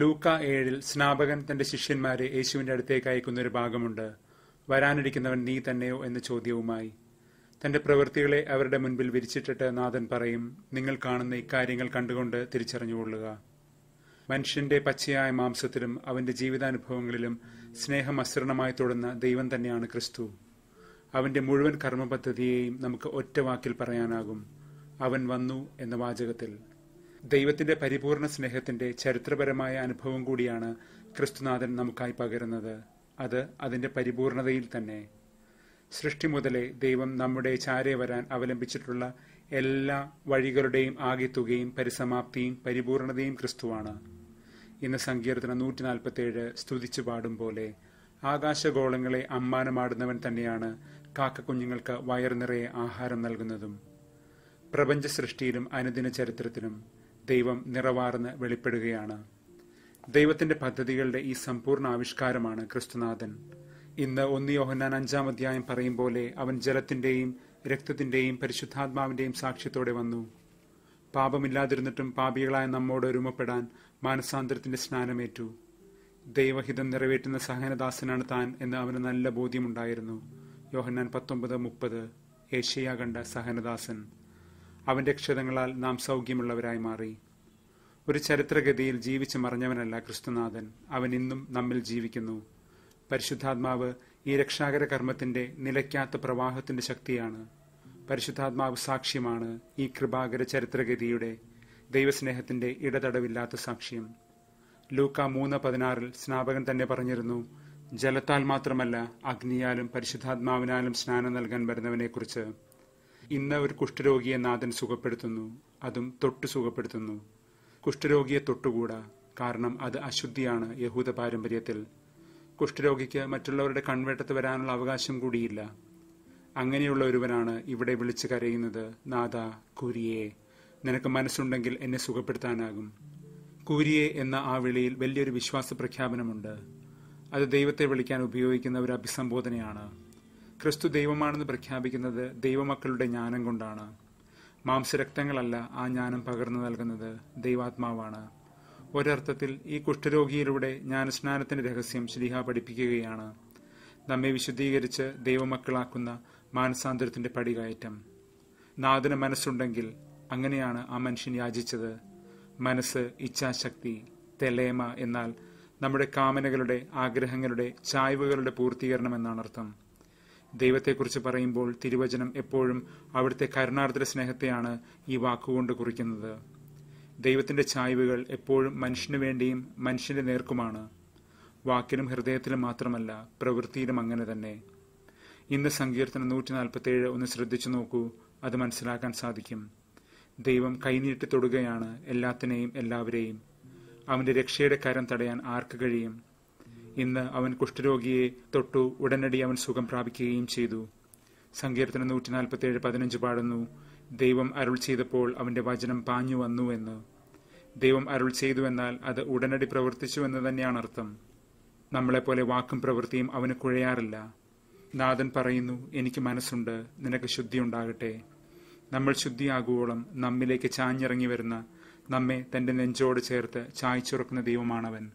ലൂക്ക ഏഴിൽ സ്നാപകൻ തന്റെ ശിഷ്യന്മാരെ യേശുവിന്റെ അടുത്തേക്ക് ഒരു ഭാഗമുണ്ട് വരാനിരിക്കുന്നവൻ നീ തന്നെയോ എന്ന ചോദ്യവുമായി തന്റെ പ്രവൃത്തികളെ അവരുടെ മുൻപിൽ വിരിച്ചിട്ടിട്ട് നാഥൻ പറയും നിങ്ങൾ കാണുന്ന ഇക്കാര്യങ്ങൾ കണ്ടുകൊണ്ട് തിരിച്ചറിഞ്ഞുകൊള്ളുക മനുഷ്യന്റെ പച്ചയായ മാംസത്തിലും അവന്റെ ജീവിതാനുഭവങ്ങളിലും സ്നേഹം അസൃണമായി തൊടുന്ന ദൈവം തന്നെയാണ് ക്രിസ്തു അവന്റെ മുഴുവൻ കർമ്മപദ്ധതിയെയും നമുക്ക് ഒറ്റ വാക്കിൽ പറയാനാകും അവൻ വന്നു എന്ന വാചകത്തിൽ ദൈവത്തിന്റെ പരിപൂർണ സ്നേഹത്തിന്റെ ചരിത്രപരമായ അനുഭവം കൂടിയാണ് ക്രിസ്തുനാഥൻ നമുക്കായി പകരുന്നത് അത് അതിന്റെ പരിപൂർണതയിൽ തന്നെ സൃഷ്ടി മുതലേ ദൈവം നമ്മുടെ ചാരെ വരാൻ അവലംബിച്ചിട്ടുള്ള എല്ലാ വഴികളുടെയും ആകെത്തുകയും പരിസമാപ്തിയും പരിപൂർണതയും ക്രിസ്തുവാണ് ഇന്ന് സങ്കീർത്തന നൂറ്റി നാൽപ്പത്തി ഏഴ് സ്തുതിച്ചു പാടും പോലെ ആകാശഗോളങ്ങളെ അമ്മാനമാടുന്നവൻ തന്നെയാണ് കാക്കക്കുഞ്ഞുങ്ങൾക്ക് വയർ നിറയെ ആഹാരം നൽകുന്നതും പ്രപഞ്ച സൃഷ്ടിയിലും അനുദിന ചരിത്രത്തിലും ദൈവം നിറവാർന്ന് വെളിപ്പെടുകയാണ് ദൈവത്തിന്റെ പദ്ധതികളുടെ ഈ സമ്പൂർണ്ണ ആവിഷ്കാരമാണ് ക്രിസ്തുനാഥൻ ഇന്ന് ഒന്ന് യോഹന്നാൻ അഞ്ചാം അധ്യായം പറയും പോലെ അവൻ ജലത്തിന്റെയും രക്തത്തിന്റെയും പരിശുദ്ധാത്മാവിന്റെയും സാക്ഷ്യത്തോടെ വന്നു പാപമില്ലാതിരുന്നിട്ടും പാപികളായ നമ്മോട് ഒരുമപ്പെടാൻ മാനസാന്തരത്തിന്റെ സ്നാനമേറ്റു ദൈവഹിതം നിറവേറ്റുന്ന സഹനദാസനാണ് താൻ എന്ന് അവന് നല്ല ബോധ്യമുണ്ടായിരുന്നു യോഹന്നാൻ പത്തൊമ്പത് മുപ്പത് ഏഷ്യ സഹനദാസൻ അവന്റെ ക്ഷതങ്ങളാൽ നാം സൗഖ്യമുള്ളവരായി മാറി ഒരു ചരിത്രഗതിയിൽ ജീവിച്ച് മറഞ്ഞവനല്ല ക്രിസ്തുനാഥൻ അവൻ ഇന്നും നമ്മിൽ ജീവിക്കുന്നു പരിശുദ്ധാത്മാവ് ഈ രക്ഷാകര കർമ്മത്തിന്റെ നിലയ്ക്കാത്ത പ്രവാഹത്തിന്റെ ശക്തിയാണ് പരിശുദ്ധാത്മാവ് സാക്ഷ്യമാണ് ഈ കൃപാകര ചരിത്രഗതിയുടെ ദൈവസ്നേഹത്തിന്റെ ഇടതടവില്ലാത്ത സാക്ഷ്യം ലൂക്ക മൂന്ന് പതിനാറിൽ സ്നാപകൻ തന്നെ പറഞ്ഞിരുന്നു ജലത്താൽ മാത്രമല്ല അഗ്നിയാലും പരിശുദ്ധാത്മാവിനാലും സ്നാനം നൽകാൻ വരുന്നവനെക്കുറിച്ച് ഇന്ന് ഒരു കുഷ്ഠരോഗിയെ നാഥൻ സുഖപ്പെടുത്തുന്നു അതും തൊട്ട് സുഖപ്പെടുത്തുന്നു കുഷ്ഠരോഗിയെ തൊട്ടുകൂടാ കാരണം അത് അശുദ്ധിയാണ് യഹൂദ പാരമ്പര്യത്തിൽ കുഷ്ഠരോഗിക്ക് മറ്റുള്ളവരുടെ കൺവെട്ടത്ത് വരാനുള്ള അവകാശം കൂടിയില്ല അങ്ങനെയുള്ള ഒരുവനാണ് ഇവിടെ വിളിച്ചു കരയുന്നത് നാഥ കൂരിയെ നിനക്ക് മനസ്സുണ്ടെങ്കിൽ എന്നെ സുഖപ്പെടുത്താനാകും കൂരിയെ എന്ന ആ വിളിയിൽ വലിയൊരു വിശ്വാസ പ്രഖ്യാപനമുണ്ട് അത് ദൈവത്തെ വിളിക്കാൻ ഉപയോഗിക്കുന്ന ഒരു അഭിസംബോധനയാണ് ക്രിസ്തു ദൈവമാണെന്ന് പ്രഖ്യാപിക്കുന്നത് ദൈവമക്കളുടെ ജ്ഞാനം കൊണ്ടാണ് മാംസരക്തങ്ങളല്ല ആ ജ്ഞാനം പകർന്നു നൽകുന്നത് ദൈവാത്മാവാണ് ഒരർത്ഥത്തിൽ ഈ കുഷ്ഠരോഗിയിലൂടെ ജ്ഞാനസ്നാനത്തിന്റെ രഹസ്യം ശ്രീഹ പഠിപ്പിക്കുകയാണ് നമ്മെ വിശുദ്ധീകരിച്ച് ദൈവമക്കളാക്കുന്ന മാനസാന്തരത്തിന്റെ പടികയറ്റം നാഥന് മനസ്സുണ്ടെങ്കിൽ അങ്ങനെയാണ് ആ മനുഷ്യൻ യാചിച്ചത് മനസ്സ് ഇച്ഛാശക്തി തെലേമ എന്നാൽ നമ്മുടെ കാമനകളുടെ ആഗ്രഹങ്ങളുടെ ചായ്വുകളുടെ പൂർത്തീകരണം എന്നാണ് അർത്ഥം ദൈവത്തെക്കുറിച്ച് പറയുമ്പോൾ തിരുവചനം എപ്പോഴും അവിടുത്തെ കരുണാർദ്ര സ്നേഹത്തെയാണ് ഈ വാക്കുകൊണ്ട് കുറിക്കുന്നത് ദൈവത്തിന്റെ ചായ്വുകൾ എപ്പോഴും മനുഷ്യനു വേണ്ടിയും മനുഷ്യന്റെ നേർക്കുമാണ് വാക്കിലും ഹൃദയത്തിലും മാത്രമല്ല പ്രവൃത്തിയിലും അങ്ങനെ തന്നെ ഇന്ന് സങ്കീർത്തനം നൂറ്റി ഏഴ് ഒന്ന് ശ്രദ്ധിച്ചു നോക്കൂ അത് മനസ്സിലാക്കാൻ സാധിക്കും ദൈവം കൈനീട്ടി തൊടുകയാണ് എല്ലാത്തിനെയും എല്ലാവരെയും അവന്റെ രക്ഷയുടെ കരം തടയാൻ ആർക്ക് കഴിയും ഇന്ന് അവൻ കുഷ്ഠരോഗിയെ തൊട്ടു ഉടനടി അവൻ സുഖം പ്രാപിക്കുകയും ചെയ്തു സങ്കീർത്തനം നൂറ്റി ഏഴ് പതിനഞ്ച് പാടുന്നു ദൈവം അരുൾ ചെയ്തപ്പോൾ അവന്റെ വചനം പാഞ്ഞു വന്നു എന്ന് ദൈവം അരുൾ ചെയ്തു എന്നാൽ അത് ഉടനടി പ്രവർത്തിച്ചു എന്ന് തന്നെയാണ് അർത്ഥം നമ്മളെപ്പോലെ വാക്കും പ്രവൃത്തിയും അവന് കുഴയാറില്ല നാഥൻ പറയുന്നു എനിക്ക് മനസ്സുണ്ട് നിനക്ക് ശുദ്ധി ഉണ്ടാകട്ടെ നമ്മൾ ശുദ്ധിയാകുവോളം നമ്മിലേക്ക് ചാഞ്ഞിറങ്ങി വരുന്ന നമ്മെ തന്റെ നെഞ്ചോട് ചേർത്ത് ചായ്ച്ചുറക്കുന്ന ദൈവമാണവൻ